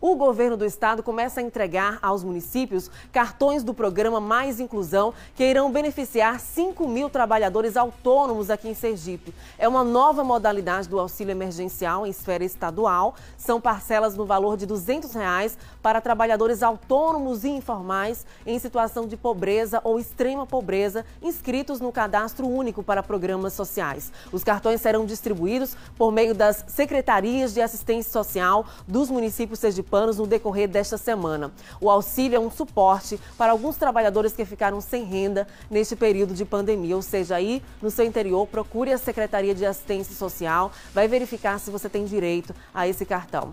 o governo do estado começa a entregar aos municípios cartões do programa Mais Inclusão, que irão beneficiar 5 mil trabalhadores autônomos aqui em Sergipe. É uma nova modalidade do auxílio emergencial em esfera estadual. São parcelas no valor de R$ 200 reais para trabalhadores autônomos e informais em situação de pobreza ou extrema pobreza inscritos no cadastro único para programas sociais. Os cartões serão distribuídos por meio das secretarias de assistência social dos municípios sergipanos panos no decorrer desta semana. O auxílio é um suporte para alguns trabalhadores que ficaram sem renda neste período de pandemia, ou seja, aí no seu interior, procure a Secretaria de Assistência Social, vai verificar se você tem direito a esse cartão.